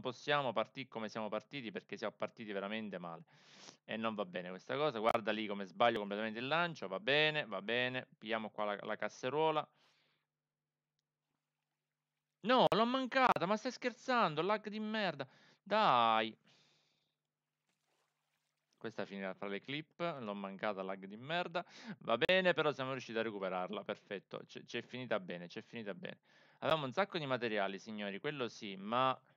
possiamo partire come siamo partiti perché siamo partiti veramente male e non va bene questa cosa. Guarda lì come sbaglio completamente il lancio, va bene, va bene, pigliamo qua la, la casseruola. No, l'ho mancata, ma stai scherzando, lag di merda. Dai. Questa finirà tra le clip, l'ho mancata, lag di merda. Va bene, però siamo riusciti a recuperarla, perfetto. C'è finita bene, c'è finita bene. Avevamo un sacco di materiali, signori, quello sì, ma